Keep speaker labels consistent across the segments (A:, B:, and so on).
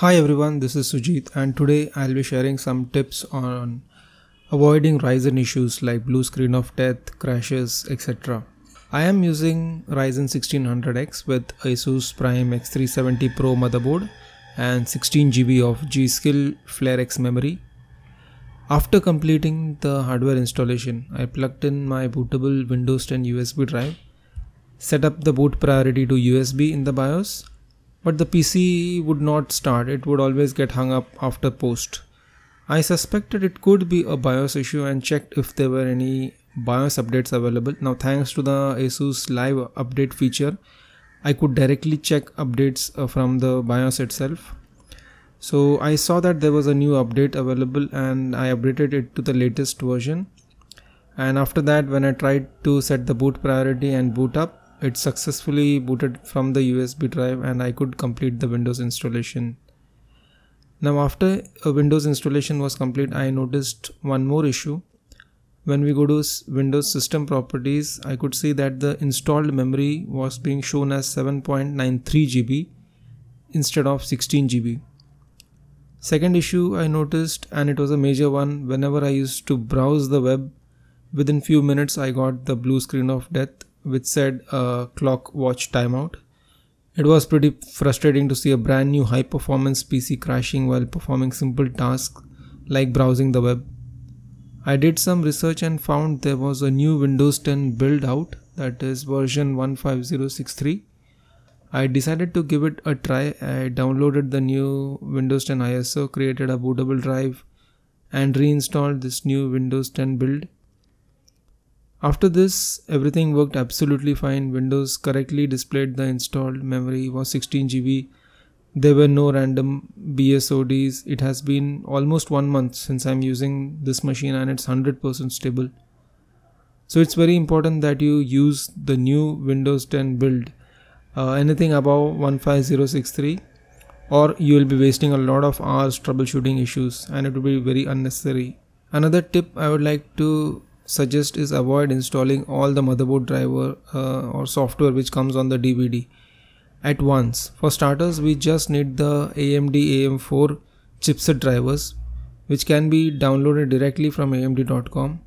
A: Hi everyone, this is Sujit and today I'll be sharing some tips on avoiding Ryzen issues like blue screen of death, crashes, etc. I am using Ryzen 1600X with Asus Prime X370 Pro motherboard and 16GB of G-Skill FlareX memory. After completing the hardware installation, I plugged in my bootable Windows 10 USB drive, set up the boot priority to USB in the BIOS but the PC would not start, it would always get hung up after post. I suspected it could be a BIOS issue and checked if there were any BIOS updates available. Now thanks to the ASUS live update feature, I could directly check updates uh, from the BIOS itself. So I saw that there was a new update available and I updated it to the latest version. And after that when I tried to set the boot priority and boot up, it successfully booted from the USB drive and I could complete the Windows installation. Now after a Windows installation was complete, I noticed one more issue. When we go to Windows system properties, I could see that the installed memory was being shown as 7.93 GB instead of 16 GB. Second issue I noticed and it was a major one whenever I used to browse the web within few minutes I got the blue screen of death which said uh, clock watch timeout. It was pretty frustrating to see a brand new high performance PC crashing while performing simple tasks like browsing the web. I did some research and found there was a new Windows 10 build out that is version 15063. I decided to give it a try. I downloaded the new Windows 10 ISO, created a bootable drive, and reinstalled this new Windows 10 build. After this, everything worked absolutely fine. Windows correctly displayed the installed memory was 16 GB. There were no random BSODs. It has been almost one month since I'm using this machine and it's 100% stable. So it's very important that you use the new Windows 10 build. Uh, anything above 15063 or you will be wasting a lot of hours troubleshooting issues and it will be very unnecessary. Another tip I would like to suggest is avoid installing all the motherboard driver uh, or software which comes on the DVD at once. For starters, we just need the AMD AM4 chipset drivers which can be downloaded directly from amd.com.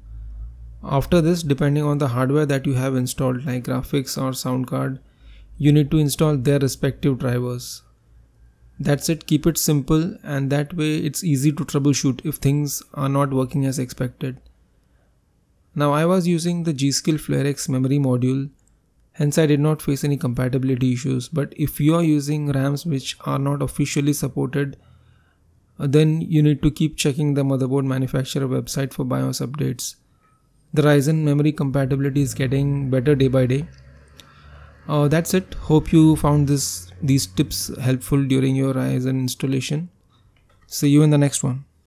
A: After this, depending on the hardware that you have installed like graphics or sound card, you need to install their respective drivers. That's it, keep it simple and that way it's easy to troubleshoot if things are not working as expected. Now I was using the gskill flarex memory module hence I did not face any compatibility issues but if you are using RAMs which are not officially supported uh, then you need to keep checking the motherboard manufacturer website for BIOS updates. The Ryzen memory compatibility is getting better day by day. Uh, that's it. Hope you found this these tips helpful during your Ryzen installation. See you in the next one.